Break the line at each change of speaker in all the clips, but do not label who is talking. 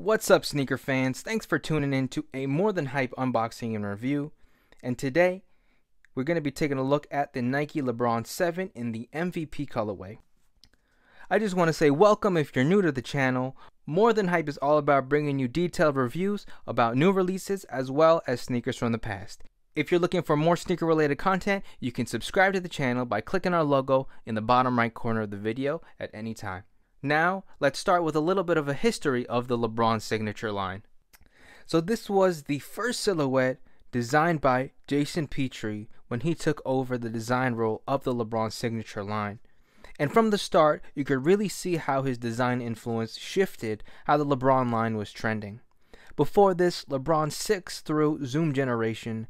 What's up, sneaker fans? Thanks for tuning in to a More Than Hype unboxing and review. And today, we're going to be taking a look at the Nike LeBron 7 in the MVP colorway. I just want to say welcome if you're new to the channel. More Than Hype is all about bringing you detailed reviews about new releases as well as sneakers from the past. If you're looking for more sneaker related content, you can subscribe to the channel by clicking our logo in the bottom right corner of the video at any time. Now, let's start with a little bit of a history of the LeBron signature line. So, this was the first silhouette designed by Jason Petrie when he took over the design role of the LeBron signature line. And from the start, you could really see how his design influence shifted how the LeBron line was trending. Before this, LeBron's 6 through Zoom generation,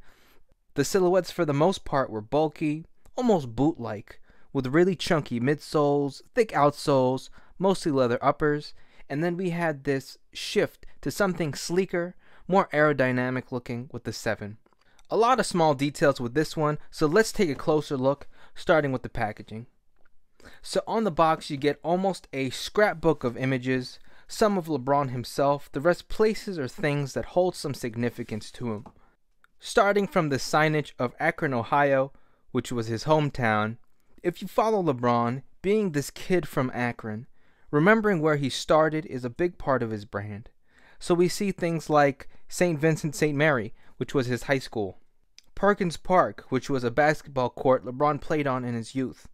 the silhouettes for the most part were bulky, almost boot like, with really chunky midsoles, thick outsoles, mostly leather uppers, and then we had this shift to something sleeker, more aerodynamic looking with the 7. A lot of small details with this one, so let's take a closer look, starting with the packaging. So on the box you get almost a scrapbook of images, some of LeBron himself, the rest places or things that hold some significance to him. Starting from the signage of Akron, Ohio, which was his hometown, if you follow LeBron, being this kid from Akron, Remembering where he started is a big part of his brand. So we see things like St. Vincent St. Mary, which was his high school, Perkins Park, which was a basketball court LeBron played on in his youth,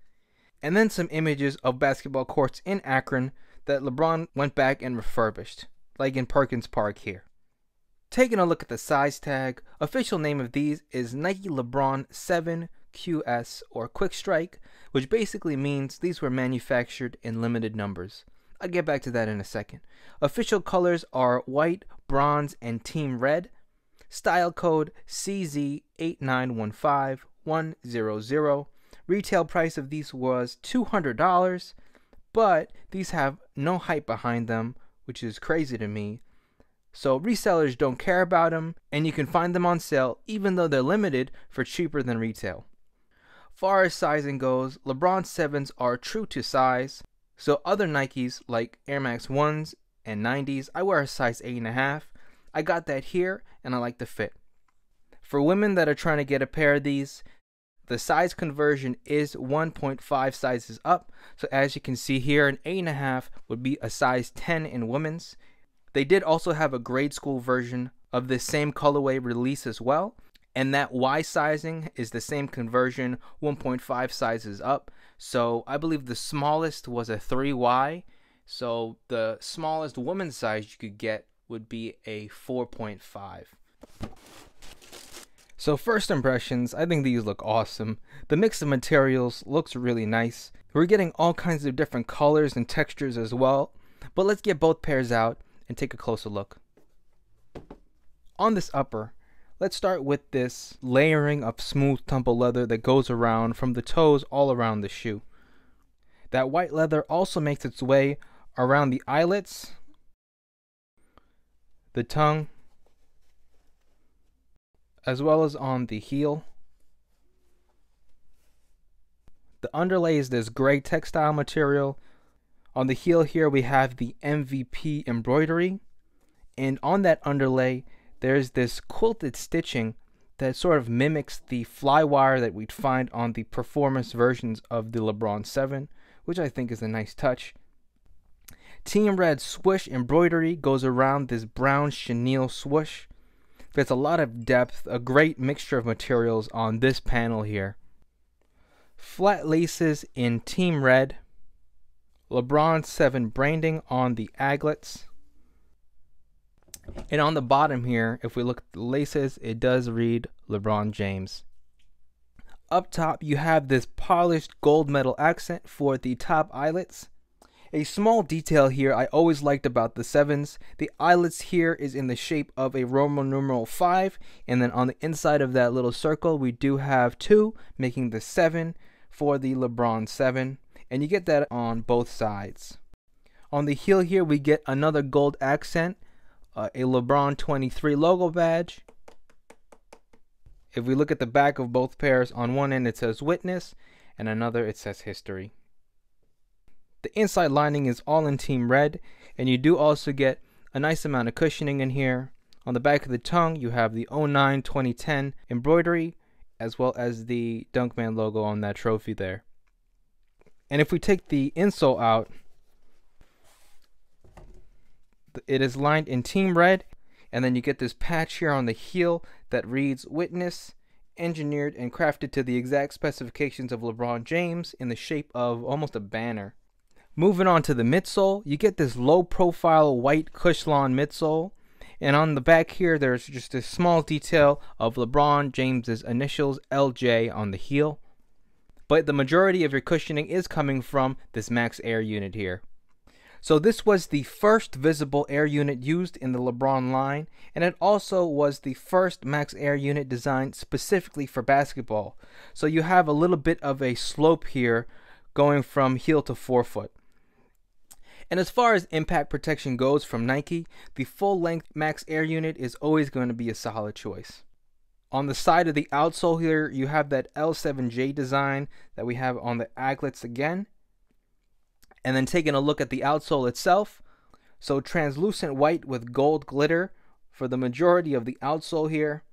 and then some images of basketball courts in Akron that LeBron went back and refurbished, like in Perkins Park here. Taking a look at the size tag, official name of these is Nike LeBron 7 QS, or Quick Strike, which basically means these were manufactured in limited numbers. I'll get back to that in a second. Official colors are white, bronze, and team red. Style code CZ8915100. Retail price of these was $200, but these have no hype behind them, which is crazy to me. So resellers don't care about them, and you can find them on sale even though they're limited for cheaper than retail. Far as sizing goes, LeBron 7s are true to size, so other Nikes like Air Max 1s and 90s, I wear a size 8.5. I got that here and I like the fit. For women that are trying to get a pair of these, the size conversion is 1.5 sizes up. So as you can see here, an 8.5 would be a size 10 in women's. They did also have a grade school version of this same colorway release as well. And that Y sizing is the same conversion 1.5 sizes up. So I believe the smallest was a 3Y. So the smallest woman's size you could get would be a 4.5. So first impressions, I think these look awesome. The mix of materials looks really nice. We're getting all kinds of different colors and textures as well. But let's get both pairs out and take a closer look. On this upper, Let's start with this layering of smooth tumble leather that goes around from the toes all around the shoe. That white leather also makes its way around the eyelets, the tongue, as well as on the heel. The underlay is this gray textile material. On the heel here we have the MVP embroidery. And on that underlay there's this quilted stitching that sort of mimics the fly wire that we'd find on the performance versions of the LeBron 7, which I think is a nice touch. Team Red swoosh embroidery goes around this brown chenille swoosh. There's a lot of depth, a great mixture of materials on this panel here. Flat laces in Team Red, LeBron 7 branding on the aglets, and on the bottom here, if we look at the laces, it does read LeBron James. Up top, you have this polished gold metal accent for the top eyelets. A small detail here I always liked about the sevens, the eyelets here is in the shape of a Roman numeral 5, and then on the inside of that little circle we do have 2, making the 7 for the LeBron 7, and you get that on both sides. On the heel here we get another gold accent uh, a LeBron 23 logo badge. If we look at the back of both pairs, on one end it says witness, and another it says history. The inside lining is all in team red, and you do also get a nice amount of cushioning in here. On the back of the tongue, you have the 09 2010 embroidery, as well as the Dunkman logo on that trophy there. And if we take the insole out, it is lined in team red, and then you get this patch here on the heel that reads Witness, engineered and crafted to the exact specifications of LeBron James in the shape of almost a banner. Moving on to the midsole, you get this low profile white Cushlon midsole. And on the back here, there's just a small detail of LeBron James's initials LJ on the heel. But the majority of your cushioning is coming from this Max Air unit here. So this was the first visible air unit used in the LeBron line, and it also was the first max air unit designed specifically for basketball. So you have a little bit of a slope here going from heel to forefoot. And as far as impact protection goes from Nike, the full length max air unit is always going to be a solid choice. On the side of the outsole here, you have that L7J design that we have on the aglets again. And then taking a look at the outsole itself. So translucent white with gold glitter for the majority of the outsole here.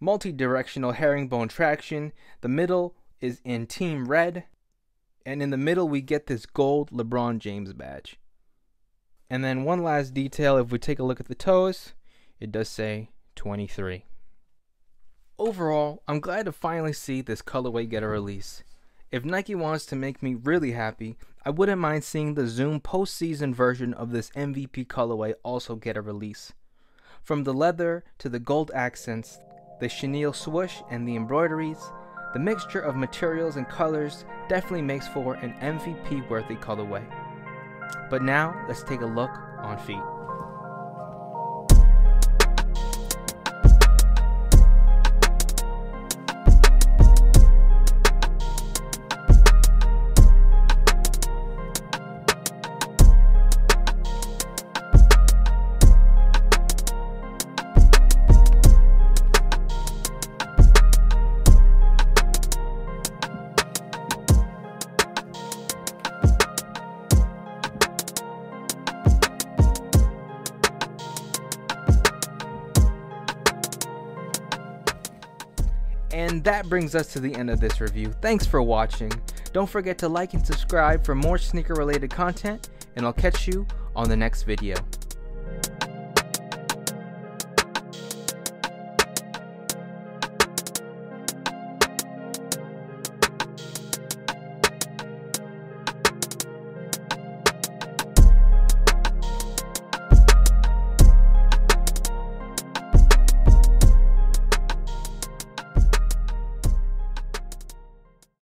Multi-directional herringbone traction. The middle is in team red. And in the middle we get this gold LeBron James badge. And then one last detail, if we take a look at the toes, it does say 23. Overall, I'm glad to finally see this colorway get a release. If Nike wants to make me really happy, I wouldn't mind seeing the Zoom postseason version of this MVP colorway also get a release. From the leather to the gold accents, the chenille swoosh and the embroideries, the mixture of materials and colors definitely makes for an MVP worthy colorway. But now let's take a look on feet. And that brings us to the end of this review. Thanks for watching. Don't forget to like and subscribe for more sneaker related content and I'll catch you on the next video.